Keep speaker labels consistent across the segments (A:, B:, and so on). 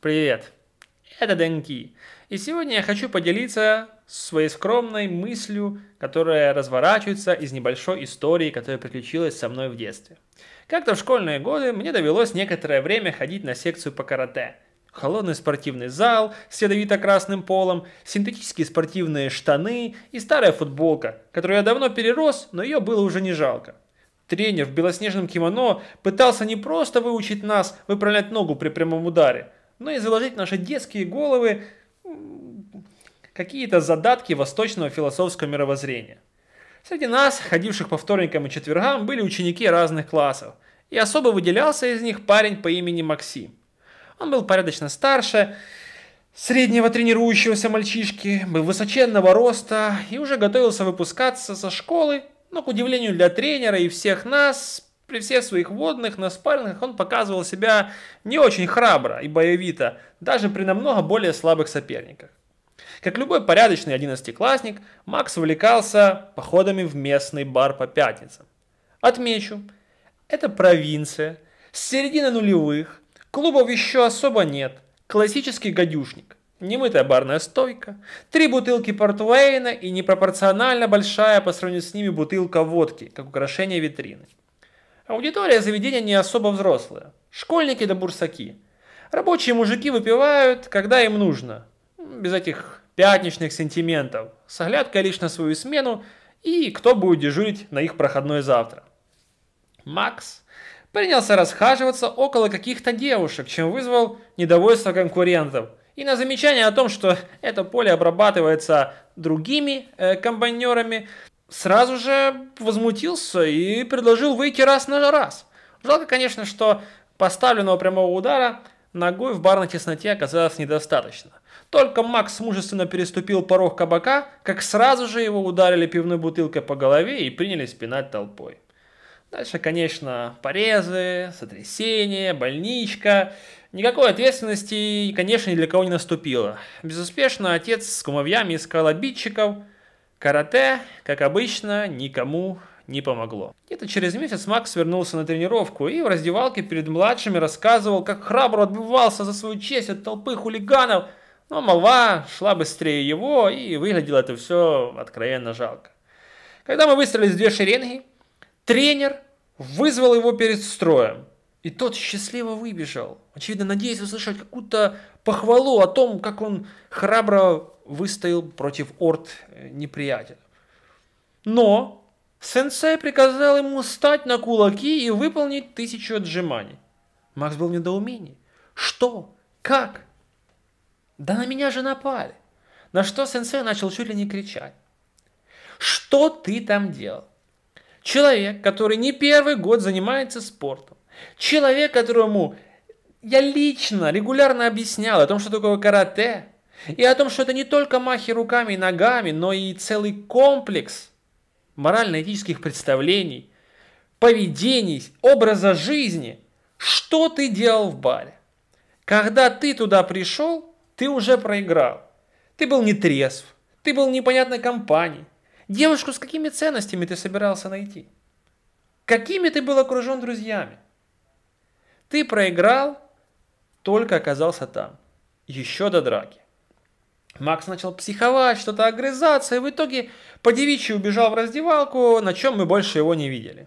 A: Привет, это Дэнки, и сегодня я хочу поделиться своей скромной мыслью, которая разворачивается из небольшой истории, которая приключилась со мной в детстве. Как-то в школьные годы мне довелось некоторое время ходить на секцию по карате. Холодный спортивный зал с ядовито-красным полом, синтетические спортивные штаны и старая футболка, которую я давно перерос, но ее было уже не жалко. Тренер в белоснежном кимоно пытался не просто выучить нас выправлять ногу при прямом ударе – но ну и заложить в наши детские головы какие-то задатки восточного философского мировоззрения. Среди нас, ходивших по вторникам и четвергам, были ученики разных классов, и особо выделялся из них парень по имени Максим. Он был порядочно старше, среднего тренирующегося мальчишки, был высоченного роста и уже готовился выпускаться со школы, но, к удивлению для тренера и всех нас, при всех своих водных на спаррингах он показывал себя не очень храбро и боевито, даже при намного более слабых соперниках. Как любой порядочный одиннадцатиклассник, Макс увлекался походами в местный бар по пятницам. Отмечу, это провинция, с середины нулевых, клубов еще особо нет, классический гадюшник. Немытая барная стойка, три бутылки портвейна и непропорционально большая по сравнению с ними бутылка водки, как украшение витрины. Аудитория заведения не особо взрослая. Школьники да бурсаки. Рабочие мужики выпивают, когда им нужно. Без этих пятничных сентиментов. С оглядкой лишь на свою смену и кто будет дежурить на их проходной завтра. Макс принялся расхаживаться около каких-то девушек, чем вызвал недовольство конкурентов. И на замечание о том, что это поле обрабатывается другими э, комбайнерами – сразу же возмутился и предложил выйти раз на раз. Жалко, конечно, что поставленного прямого удара ногой в барной тесноте оказалось недостаточно. Только Макс мужественно переступил порог кабака, как сразу же его ударили пивной бутылкой по голове и принялись пинать толпой. Дальше, конечно, порезы, сотрясение, больничка. Никакой ответственности, конечно, ни для кого не наступило. Безуспешно отец с кумовьями искал обидчиков – Карате, как обычно, никому не помогло. Где-то через месяц Макс вернулся на тренировку и в раздевалке перед младшими рассказывал, как храбро отбивался за свою честь от толпы хулиганов, но молва шла быстрее его, и выглядело это все откровенно жалко. Когда мы выстроились в две шеренги, тренер вызвал его перед строем. И тот счастливо выбежал, очевидно, надеясь услышать какую-то похвалу о том, как он храбро выстоял против орд э, неприятеля. Но сенсей приказал ему встать на кулаки и выполнить тысячу отжиманий. Макс был в недоумении. Что? Как? Да на меня же напали. На что сенсей начал чуть ли не кричать. Что ты там делал? Человек, который не первый год занимается спортом, Человек, которому я лично, регулярно объяснял о том, что такое карате, и о том, что это не только махи руками и ногами, но и целый комплекс морально-этических представлений, поведений, образа жизни. Что ты делал в баре? Когда ты туда пришел, ты уже проиграл. Ты был не трезв, ты был в непонятной компании. Девушку с какими ценностями ты собирался найти? Какими ты был окружен друзьями? Ты проиграл, только оказался там. Еще до драки. Макс начал психовать, что-то огрызаться, и в итоге по девичьи убежал в раздевалку, на чем мы больше его не видели.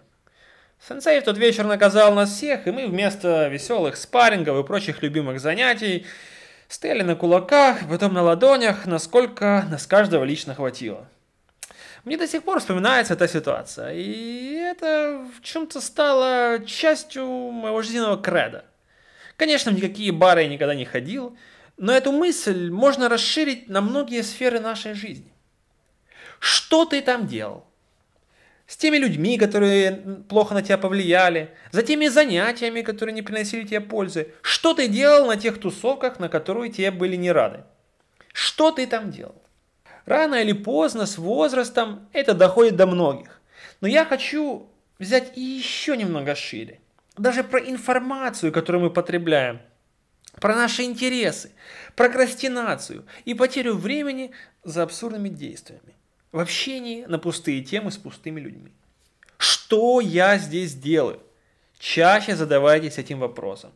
A: Сенсей в тот вечер наказал нас всех, и мы вместо веселых спаррингов и прочих любимых занятий стояли на кулаках, потом на ладонях, насколько нас каждого лично хватило. Мне до сих пор вспоминается эта ситуация, и это в чем-то стало частью моего жизненного креда. Конечно, в никакие бары я никогда не ходил, но эту мысль можно расширить на многие сферы нашей жизни. Что ты там делал? С теми людьми, которые плохо на тебя повлияли, за теми занятиями, которые не приносили тебе пользы. Что ты делал на тех тусовках, на которые тебе были не рады? Что ты там делал? Рано или поздно, с возрастом, это доходит до многих. Но я хочу взять еще немного шире. Даже про информацию, которую мы потребляем, про наши интересы, прокрастинацию и потерю времени за абсурдными действиями. В общении на пустые темы с пустыми людьми. Что я здесь делаю? Чаще задавайтесь этим вопросом.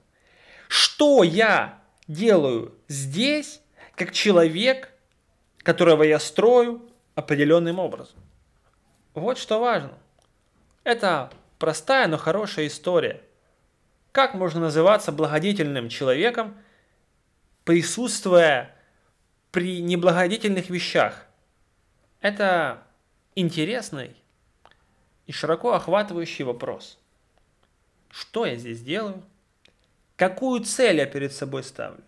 A: Что я делаю здесь, как человек, которого я строю определенным образом. Вот что важно. Это простая, но хорошая история. Как можно называться благодетельным человеком, присутствуя при неблагодетельных вещах? Это интересный и широко охватывающий вопрос. Что я здесь делаю? Какую цель я перед собой ставлю?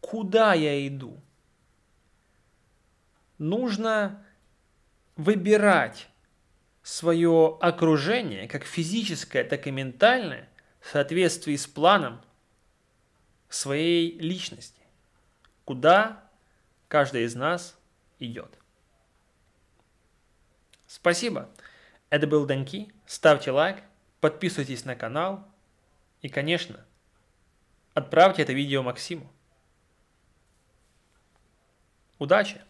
A: Куда я иду? нужно выбирать свое окружение, как физическое, так и ментальное, в соответствии с планом своей личности, куда каждый из нас идет. Спасибо. Это был Данки. Ставьте лайк, подписывайтесь на канал и, конечно, отправьте это видео Максиму. Удачи!